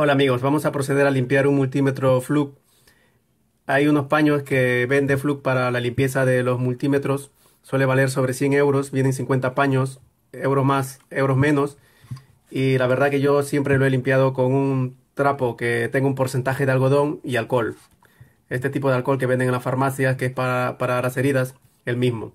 Hola amigos, vamos a proceder a limpiar un multímetro Fluke. Hay unos paños que vende Fluke para la limpieza de los multímetros. Suele valer sobre 100 euros, vienen 50 paños, euros más, euros menos. Y la verdad que yo siempre lo he limpiado con un trapo que tenga un porcentaje de algodón y alcohol. Este tipo de alcohol que venden en las farmacias, que es para, para las heridas, el mismo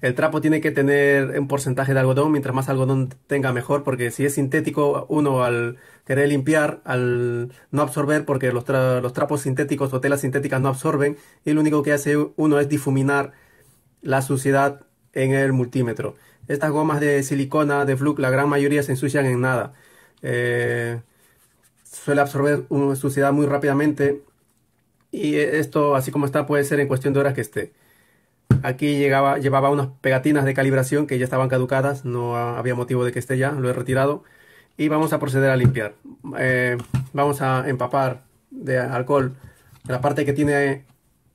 el trapo tiene que tener un porcentaje de algodón, mientras más algodón tenga mejor, porque si es sintético, uno al querer limpiar, al no absorber, porque los, trapos sintéticos o telas sintéticas no absorben, y lo único que hace uno es difuminar la suciedad en el multímetro. Estas gomas de silicona, de flux, la gran mayoría se ensucian en nada. Eh, suele absorber una suciedad muy rápidamente y esto, así como está, puede ser en cuestión de horas que esté. Aquí llevaba unas pegatinas de calibración que ya estaban caducadas, no había motivo de que esté ya, lo he retirado. Y vamos a proceder a limpiar. Eh, vamos a empapar de alcohol la parte que tiene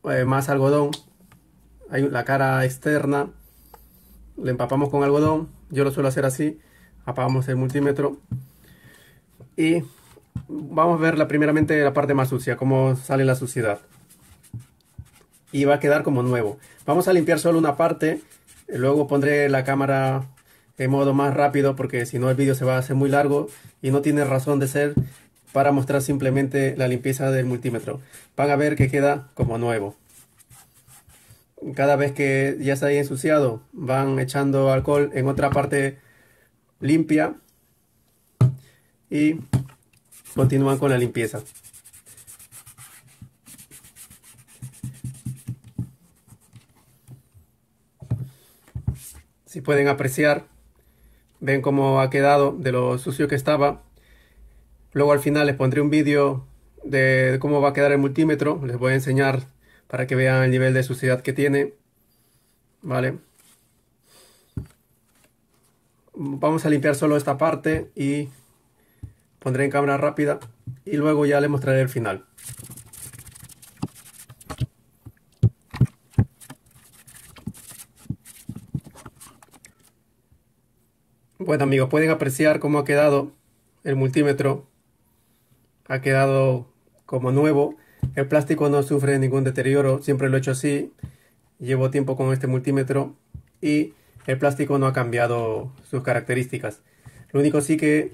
eh, más algodón, hay la cara externa, le empapamos con algodón, yo lo suelo hacer así, apagamos el multímetro y vamos a ver la, primeramente la parte más sucia, cómo sale la suciedad y va a quedar como nuevo. Vamos a limpiar solo una parte, luego pondré la cámara en modo más rápido porque si no el vídeo se va a hacer muy largo y no tiene razón de ser para mostrar simplemente la limpieza del multímetro. Van a ver que queda como nuevo. Cada vez que ya se haya ensuciado, van echando alcohol en otra parte limpia y continúan con la limpieza. Si pueden apreciar, ven cómo ha quedado de lo sucio que estaba. Luego al final les pondré un vídeo de cómo va a quedar el multímetro. Les voy a enseñar para que vean el nivel de suciedad que tiene. Vale. Vamos a limpiar solo esta parte y pondré en cámara rápida y luego ya les mostraré el final. Bueno amigos, pueden apreciar cómo ha quedado el multímetro. Ha quedado como nuevo. El plástico no sufre ningún deterioro. Siempre lo he hecho así. Llevo tiempo con este multímetro y el plástico no ha cambiado sus características. Lo único sí que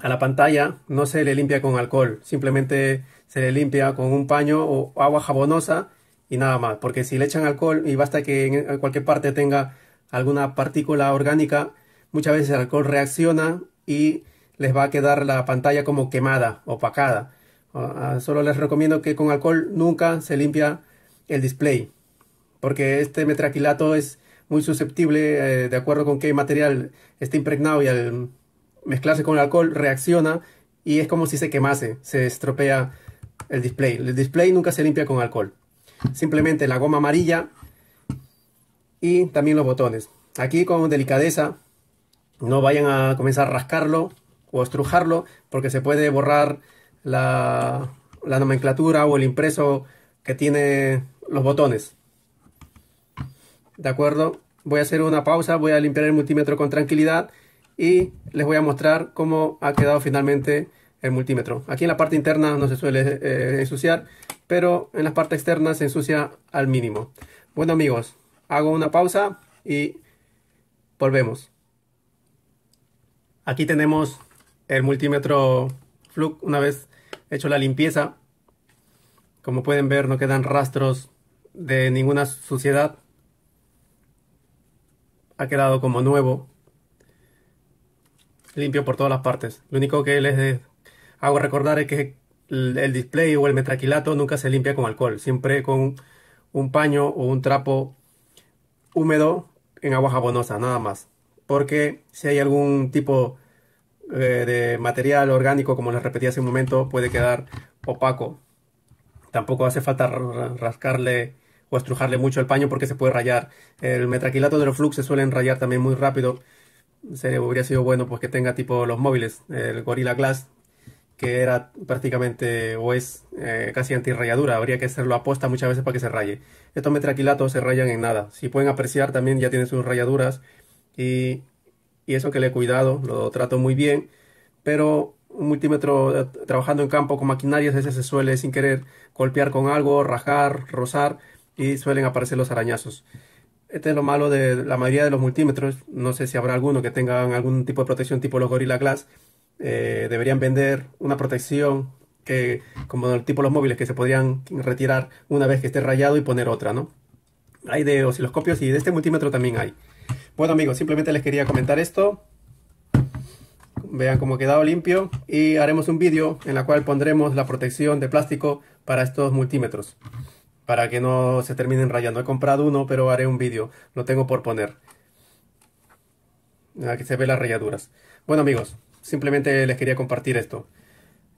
a la pantalla no se le limpia con alcohol. Simplemente se le limpia con un paño o agua jabonosa y nada más. Porque si le echan alcohol y basta que en cualquier parte tenga alguna partícula orgánica, muchas veces el alcohol reacciona y les va a quedar la pantalla como quemada, opacada. Ah, ah, solo les recomiendo que con alcohol nunca se limpia el display, porque este metraquilato es muy susceptible, eh, de acuerdo con qué material está impregnado y al mezclarse con el alcohol reacciona y es como si se quemase, se estropea el display. El display nunca se limpia con alcohol. Simplemente la goma amarilla y también los botones. Aquí con delicadeza no vayan a comenzar a rascarlo o estrujarlo porque se puede borrar la, nomenclatura o el impreso que tiene los botones. ¿De acuerdo? Voy a hacer una pausa, voy a limpiar el multímetro con tranquilidad y les voy a mostrar cómo ha quedado finalmente el multímetro. Aquí en la parte interna no se suele eh, ensuciar, pero en la parte externa se ensucia al mínimo. Bueno amigos, hago una pausa y volvemos. Aquí tenemos el multímetro Fluke una vez hecho la limpieza. Como pueden ver no quedan rastros de ninguna suciedad. Ha quedado como nuevo. Limpio por todas las partes. Lo único que les hago recordar es que el display o el metraquilato nunca se limpia con alcohol. Siempre con un paño o un trapo húmedo en agua jabonosa, nada más porque si hay algún tipo eh, de material orgánico, como les repetí hace un momento, puede quedar opaco. Tampoco hace falta rascarle o estrujarle mucho el paño porque se puede rayar. El metraquilato de los flux se suelen rayar también muy rápido. Se, hubiera sido bueno pues que tenga tipo los móviles, el Gorilla Glass, que era prácticamente o es eh, casi antirrayadura, habría que hacerlo aposta muchas veces para que se raye. Estos metraquilatos se rayan en nada. Si pueden apreciar también ya tienen sus rayaduras y, eso que le he cuidado, lo trato muy bien, pero un multímetro eh, trabajando en campo con maquinarias a veces se suele sin querer golpear con algo, rajar, rozar y suelen aparecer los arañazos. Este es lo malo de la mayoría de los multímetros. No sé si habrá alguno que tengan algún tipo de protección tipo los Gorilla Glass. Eh, deberían vender una protección que, como el tipo los móviles, que se podrían retirar una vez que esté rayado y poner otra, ¿no? Hay de osciloscopios y de este multímetro también hay. Bueno amigos, simplemente les quería comentar esto. Vean cómo ha quedado limpio y haremos un vídeo en la cual pondremos la protección de plástico para estos multímetros. Para que no se terminen rayando. He comprado uno, pero haré un vídeo. Lo tengo por poner. Aquí se ven las rayaduras. Bueno amigos, simplemente les quería compartir esto.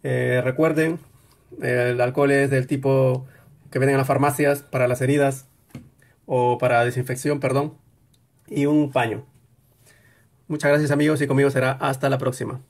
Eh, recuerden, el alcohol es del tipo que venden en las farmacias para las heridas o para desinfección, perdón y un paño. Muchas gracias amigos y conmigo será hasta la próxima.